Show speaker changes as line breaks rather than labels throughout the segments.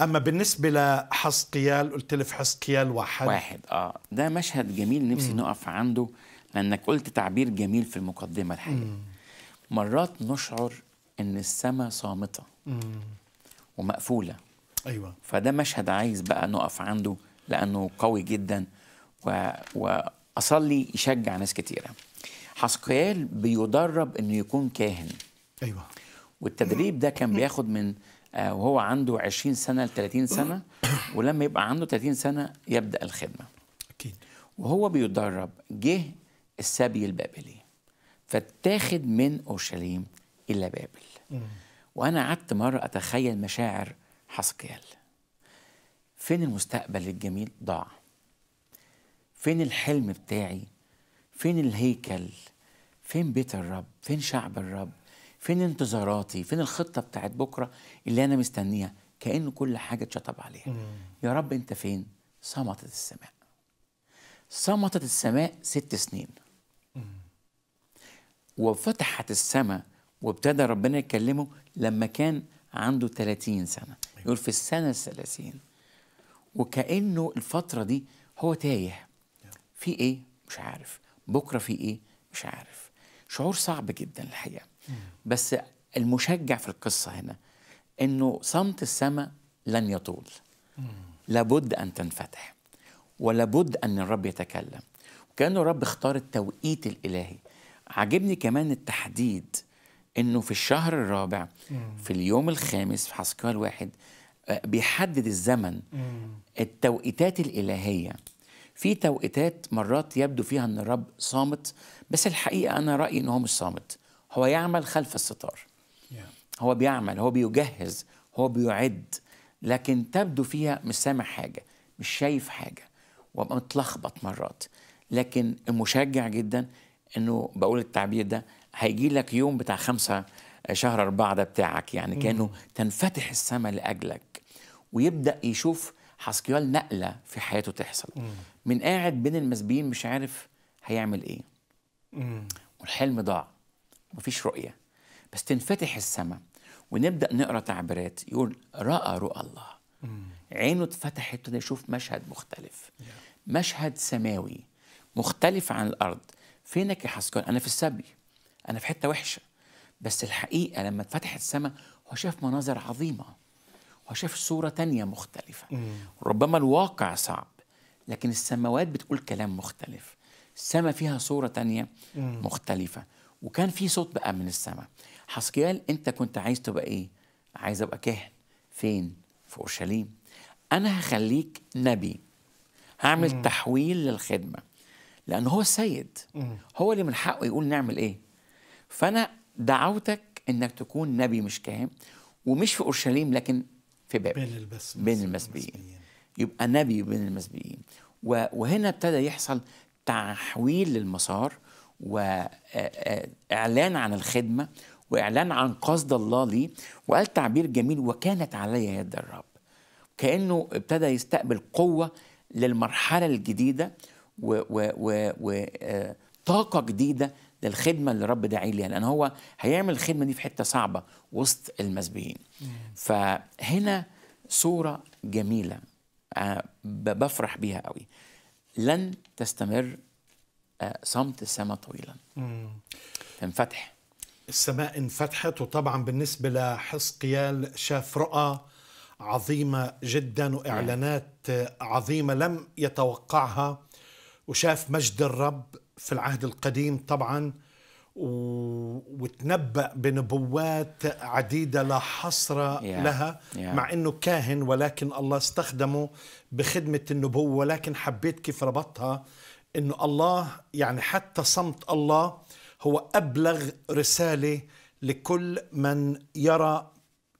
اما بالنسبه لحسقيال قلت لي في حسقيال واحد واحد
اه ده مشهد جميل نفسي مم. نقف عنده لانك قلت تعبير جميل في المقدمه الحقيقه مم. مرات نشعر ان السماء صامته مم. ومقفوله ايوه فده مشهد عايز بقى نقف عنده لانه قوي جدا و... واصلي يشجع ناس كتيره حسقيال بيدرب انه يكون كاهن ايوه والتدريب ده كان بياخد من آه، وهو عنده 20 سنه ل 30 سنه ولما يبقى عنده 30 سنه يبدا الخدمه اكيد وهو بيدرب جه السبي البابلي فاتاخد من اورشليم الى بابل وانا قعدت مره اتخيل مشاعر حسقيال فين المستقبل الجميل ضاع فين الحلم بتاعي فين الهيكل فين بيت الرب فين شعب الرب فين انتظاراتي فين الخطه بتاعت بكره اللي انا مستنيها كأن كل حاجة اتشطب عليها مم. يا رب أنت فين؟ صمتت السماء صمتت السماء ست سنين وفتحت السماء وابتدى ربنا يكلمه لما كان عنده 30 سنة أيوة. يقول في السنة الثلاثين وكأنه الفترة دي هو تايه في إيه؟ مش عارف بكرة في إيه؟ مش عارف شعور صعب جدا الحقيقة بس المشجع في القصة هنا أنه صمت السماء لن يطول لابد أن تنفتح ولابد أن الرب يتكلم وكأن الرب اختار التوقيت الإلهي عجبني كمان التحديد أنه في الشهر الرابع في اليوم الخامس في حسقيال واحد آه، بيحدد الزمن التوقيتات الإلهية في توقيتات مرات يبدو فيها أن الرب صامت بس الحقيقة أنا رأيي أنه هو مش صامت هو يعمل خلف الستار هو بيعمل هو بيجهز هو بيعد لكن تبدو فيها مش سامع حاجة مش شايف حاجة وابقى متلخبط مرات لكن المشجع جدا انه بقول التعبير ده هيجي لك يوم بتاع خمسة آه، شهر أربعة ده بتاعك يعني كأنه تنفتح السماء لأجلك ويبدأ يشوف حسكيال نقلة في حياته تحصل من قاعد بين المسبيين مش عارف هيعمل إيه والحلم ضاع مفيش رؤية بس تنفتح السماء ونبدأ نقرأ تعبيرات يقول رأى رؤى الله عينه اتفتحت يشوف مشهد مختلف مشهد سماوي مختلف عن الأرض فينك يا حسكون أنا في السبي أنا في حتة وحشة بس الحقيقة لما اتفتحت السماء هو شاف مناظر عظيمة هو شاف صورة تانية مختلفة ربما الواقع صعب لكن السماوات بتقول كلام مختلف السماء فيها صورة تانية مختلفة وكان في صوت بقى من السماء حسقيال انت كنت عايز تبقى ايه عايز ابقى كاهن فين في اورشليم انا هخليك نبي هعمل مم. تحويل للخدمه لان هو السيد مم. هو اللي من حقه يقول نعمل ايه فانا دعوتك انك تكون نبي مش كاهن ومش في اورشليم لكن في بابل بين البس بين المسبيين يبقى نبي بين المسبيين وهنا ابتدى يحصل تحويل للمسار واعلان عن الخدمه واعلان عن قصد الله لي وقال تعبير جميل وكانت علي يد الرب كانه ابتدى يستقبل قوه للمرحله الجديده وطاقه جديده للخدمه اللي الرب داعي ليها لان هو هيعمل الخدمه دي في حته صعبه وسط المسبيين فهنا صوره جميله آه، بفرح بيها قوي لن تستمر صمت السماء طويلا انفتح
السماء انفتحت وطبعا بالنسبة لحزقيال شاف رؤى عظيمة جدا وإعلانات عظيمة لم يتوقعها وشاف مجد الرب في العهد القديم طبعا وتنبأ بنبوات عديدة لا حصر yeah. لها yeah. مع أنه كاهن ولكن الله استخدمه بخدمة النبوة ولكن حبيت كيف ربطها انه الله يعني حتى صمت الله هو ابلغ رساله لكل من يرى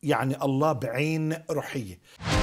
يعني الله بعين روحيه